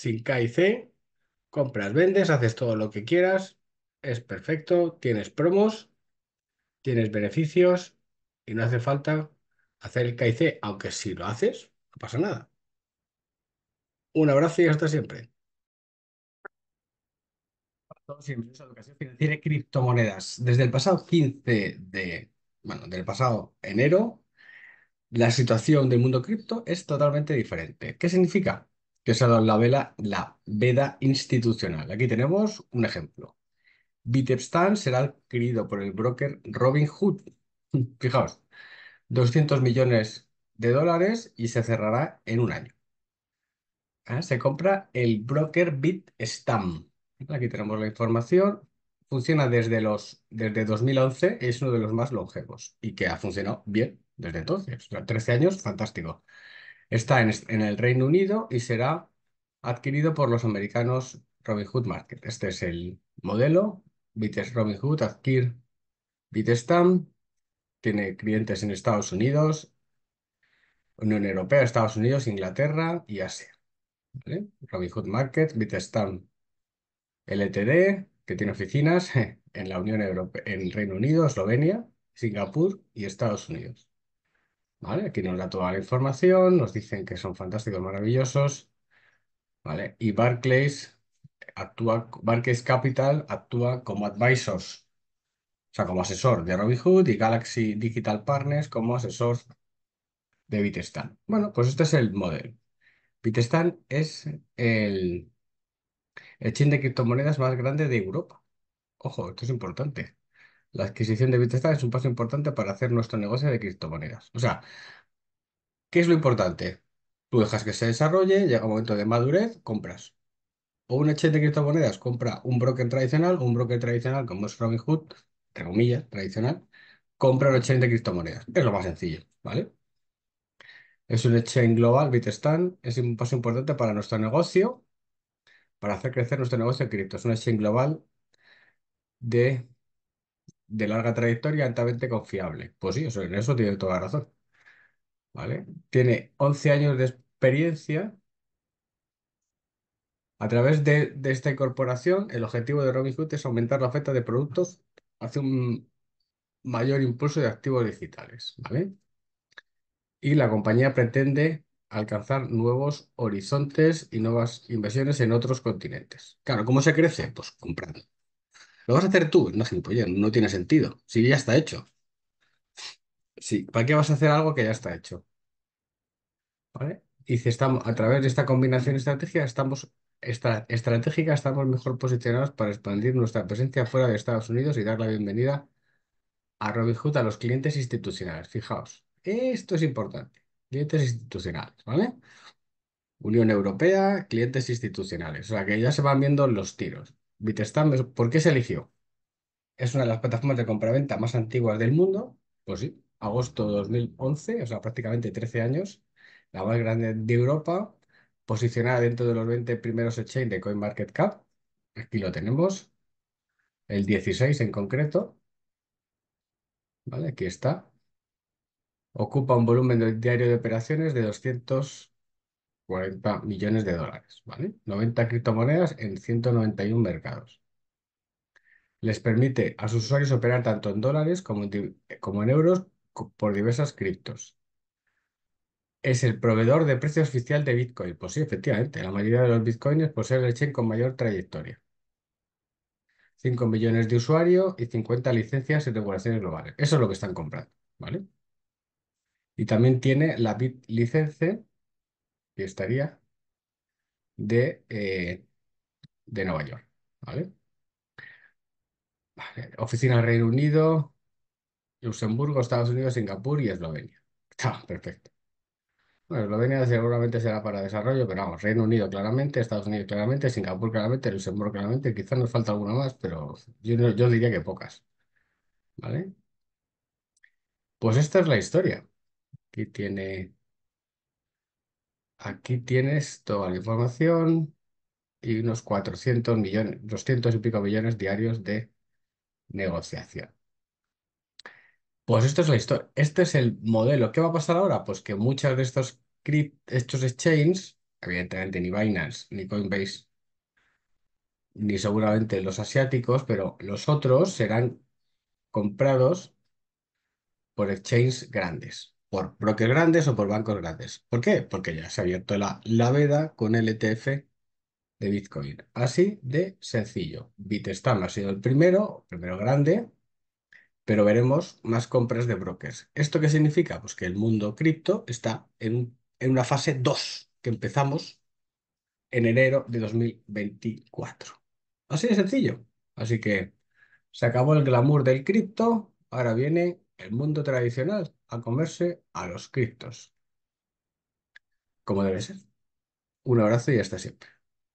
sin K C, compras, vendes, haces todo lo que quieras, es perfecto, tienes promos, tienes beneficios y no hace falta hacer el K aunque si lo haces, no pasa nada. Un abrazo y hasta siempre. educación criptomonedas. Desde el pasado 15 de, bueno, del pasado enero, la situación del mundo cripto es totalmente diferente. ¿Qué significa? se ha dado la, vela, la veda institucional. Aquí tenemos un ejemplo. Bitstamp será adquirido por el broker Robin Hood. Fijaos, 200 millones de dólares y se cerrará en un año. Ah, se compra el broker Bitstamp. Aquí tenemos la información. Funciona desde, los, desde 2011, es uno de los más longevos y que ha funcionado bien desde entonces. 13 años, fantástico. Está en, el Reino Unido y será adquirido por los americanos Robinhood Market. Este es el modelo. Bites Robinhood, adquire Bitstamp. Tiene clientes en Estados Unidos, Unión Europea, Estados Unidos, Inglaterra y Asia. Robinhood Market, Bitstamp LTD, que tiene oficinas en la Unión Europea, en el Reino Unido, Eslovenia, Singapur y Estados Unidos. ¿vale? Aquí nos da toda la información, nos dicen que son fantásticos, maravillosos, ¿vale? Y Barclays actúa, Barclays Capital actúa como advisors, o sea, como asesor de Robinhood y Galaxy Digital Partners como asesor de Bitstamp. Bueno, pues este es el modelo. Bitstamp es el, el chin de criptomonedas más grande de Europa. Ojo, esto es importante. La adquisición de Bitstamp es un paso importante para hacer nuestro negocio de criptomonedas. O sea, ¿qué es lo importante? Tú dejas que se desarrolle, llega un momento de madurez, compras. O un exchange de criptomonedas compra un broker tradicional, un broker tradicional como es Robinhood, entre comillas, tradicional, compra un exchange de criptomonedas. Es lo más sencillo, ¿vale? Es un exchange global, Bitstamp, es un paso importante para nuestro negocio, para hacer crecer nuestro negocio de cripto. Es un exchange global de de larga trayectoria altamente confiable. Pues sí, en eso tiene toda la razón. ¿Vale? Tiene 11 años de experiencia. A través de, esta incorporación, el objetivo de Robinhood es aumentar la oferta de productos hacia un mayor impulso de activos digitales. ¿Vale? Y la compañía pretende alcanzar nuevos horizontes y nuevas inversiones en otros continentes. Claro, ¿cómo se crece? Pues comprando. Lo vas a hacer tú, no no tiene sentido. Si ya está hecho. Sí, ¿para qué vas a hacer algo que ya está hecho? ¿Vale? si estamos, a través de esta combinación estratégica estamos, estratégica estamos mejor posicionados para expandir nuestra presencia fuera de Estados Unidos y dar la bienvenida a Robinhood a los clientes institucionales. Fijaos, esto es importante. Clientes institucionales, ¿vale? Unión Europea, clientes institucionales. O sea, que ya se van viendo los tiros. Bitstamp, ¿por qué se eligió? Es una de las plataformas de compraventa más antiguas del mundo, pues sí, agosto de 2011, o sea, prácticamente 13 años, la más grande de Europa, posicionada dentro de los 20 primeros exchange de CoinMarketCap. Aquí lo tenemos, el 16 en concreto. Vale, aquí está. Ocupa un volumen diario de operaciones de 200 40 millones de dólares, ¿vale? 90 criptomonedas en 191 mercados. Les permite a sus usuarios operar tanto en dólares como en, euros por diversas criptos. Es el proveedor de precio oficial de Bitcoin. Pues sí, efectivamente, la mayoría de los Bitcoins poseen el chain con mayor trayectoria. 5 millones de usuarios y 50 licencias y regulaciones globales. Eso es lo que están comprando, ¿vale? Y también tiene la BitLicense, y estaría de, eh, de Nueva York. ¿vale? Vale. Oficina Reino Unido, Luxemburgo, Estados Unidos, Singapur y Eslovenia. Está ah, perfecto. Bueno, Eslovenia seguramente será para desarrollo, pero vamos, Reino Unido claramente, Estados Unidos claramente, Singapur claramente, Luxemburgo claramente, quizás nos falta alguna más, pero yo, yo diría que pocas. ¿Vale? Pues esta es la historia. que tiene Aquí tienes toda la información y unos 400 millones, 200 y pico millones diarios de negociación. Pues esto es la historia. Este es el modelo. ¿Qué va a pasar ahora? Pues que muchos de estos, estos exchanges, evidentemente ni Binance, ni Coinbase, ni seguramente los asiáticos, pero los otros serán comprados por exchanges grandes por brokers grandes o por bancos grandes. ¿Por qué? Porque ya se ha abierto la, la veda con el ETF de Bitcoin. Así de sencillo. Bitstamp ha sido el primero, primero grande, pero veremos más compras de brokers. ¿Esto qué significa? Pues que el mundo cripto está en, en una fase 2 que empezamos en enero de 2024. Así de sencillo. Así que se acabó el glamour del cripto, ahora viene el mundo tradicional a comerse a los criptos. Como debe ser. Un abrazo y hasta siempre.